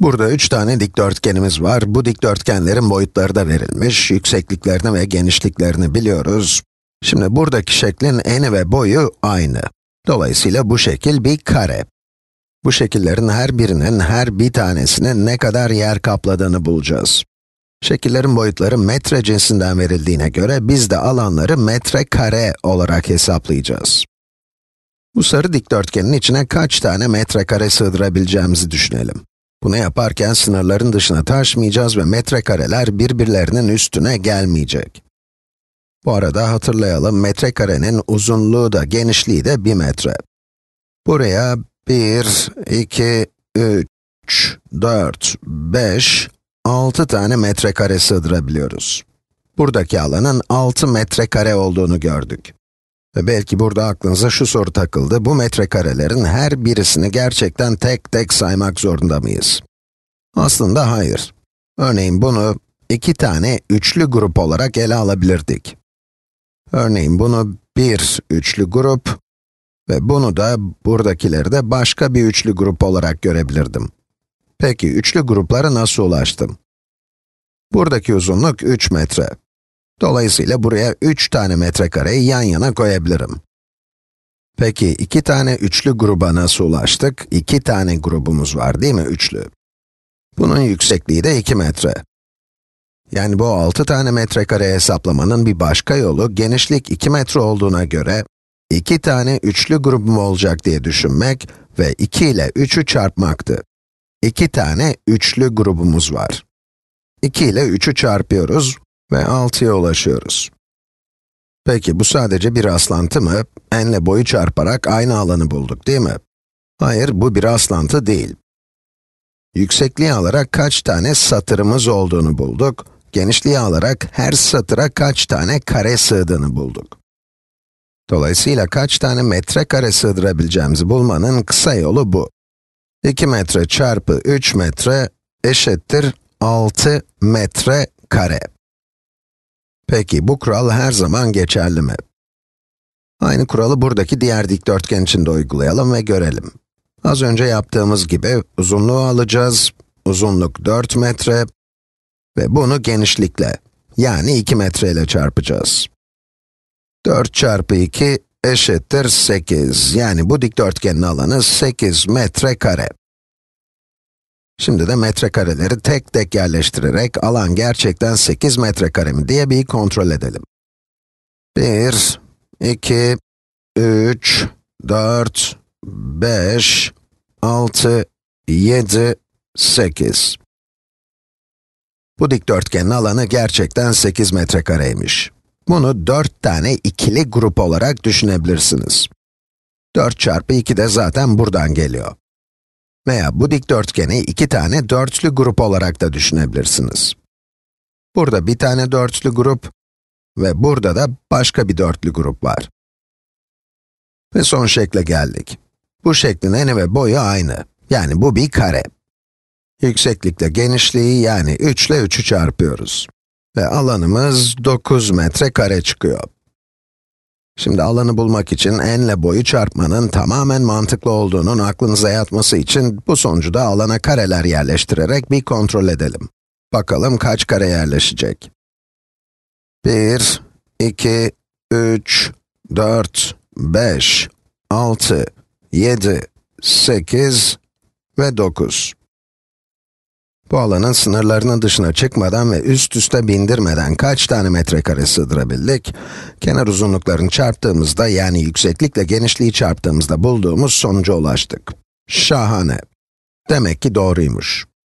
Burada üç tane dikdörtgenimiz var. Bu dikdörtgenlerin boyutları da verilmiş, yüksekliklerini ve genişliklerini biliyoruz. Şimdi buradaki şeklin eni ve boyu aynı. Dolayısıyla bu şekil bir kare. Bu şekillerin her birinin, her bir tanesinin ne kadar yer kapladığını bulacağız. Şekillerin boyutları metre cinsinden verildiğine göre, biz de alanları metre kare olarak hesaplayacağız. Bu sarı dikdörtgenin içine kaç tane metre kare sığdırabileceğimizi düşünelim. Bunu yaparken sınırların dışına taşmayacağız ve metrekareler birbirlerinin üstüne gelmeyecek. Bu arada hatırlayalım, metrekarenin uzunluğu da genişliği de 1 metre. Buraya 1, 2, 3, 4, 5, 6 tane metrekare sığdırabiliyoruz. Buradaki alanın 6 metrekare olduğunu gördük belki burada aklınıza şu soru takıldı. Bu metrekarelerin her birisini gerçekten tek tek saymak zorunda mıyız? Aslında hayır. Örneğin bunu iki tane üçlü grup olarak ele alabilirdik. Örneğin bunu bir üçlü grup ve bunu da buradakileri de başka bir üçlü grup olarak görebilirdim. Peki üçlü gruplara nasıl ulaştım? Buradaki uzunluk 3 metre. Dolayısıyla buraya 3 tane metrekareyi yan yana koyabilirim. Peki, 2 tane üçlü gruba nasıl ulaştık? 2 tane grubumuz var değil mi, üçlü? Bunun yüksekliği de 2 metre. Yani bu 6 tane metrekare hesaplamanın bir başka yolu, genişlik 2 metre olduğuna göre, 2 tane üçlü grubum olacak diye düşünmek ve 2 ile 3'ü çarpmaktı. 2 tane üçlü grubumuz var. 2 ile 3'ü çarpıyoruz ve 6'ya ulaşıyoruz. Peki bu sadece bir rastlantı mı? Enle boyu çarparak aynı alanı bulduk değil mi? Hayır, bu bir rastlantı değil. Yüksekliği alarak kaç tane satırımız olduğunu bulduk. Genişliği alarak her satıra kaç tane kare sığdığını bulduk. Dolayısıyla kaç tane metrekare sığdırabileceğimizi bulmanın kısa yolu bu. 2 metre çarpı 3 metre eşittir 6 metre kare. Peki bu kural her zaman geçerli mi? Aynı kuralı buradaki diğer dikdörtgen için de uygulayalım ve görelim. Az önce yaptığımız gibi uzunluğu alacağız, uzunluk 4 metre ve bunu genişlikle, yani 2 metre ile çarpacağız. 4 çarpı 2 eşittir 8, yani bu dikdörtgenin alanı 8 metre kare. Şimdi de metrekareleri tek tek yerleştirerek alan gerçekten 8 metrekare mi diye bir kontrol edelim. 1, 2, 3, 4, 5, 6, 7, 8. Bu dikdörtgenin alanı gerçekten 8 metrekareymiş. Bunu 4 tane ikili grup olarak düşünebilirsiniz. 4 çarpı 2 de zaten buradan geliyor. Veya bu dikdörtgeni iki tane dörtlü grup olarak da düşünebilirsiniz. Burada bir tane dörtlü grup ve burada da başka bir dörtlü grup var. Ve son şekle geldik. Bu şeklin eni ve boyu aynı. Yani bu bir kare. Yükseklikle genişliği yani 3 ile 3'ü çarpıyoruz. Ve alanımız 9 metre kare çıkıyor. Şimdi alanı bulmak için enle boyu çarpmanın tamamen mantıklı olduğunun aklınıza yatması için bu sonucu da alana kareler yerleştirerek bir kontrol edelim. Bakalım kaç kare yerleşecek. 1, 2, 3, 4, 5, 6, 7, 8 ve 9. Bu alanın sınırlarının dışına çıkmadan ve üst üste bindirmeden kaç tane metrekare sığdırabildik? Kenar uzunluklarını çarptığımızda, yani yükseklikle genişliği çarptığımızda bulduğumuz sonuca ulaştık. Şahane. Demek ki doğruymuş.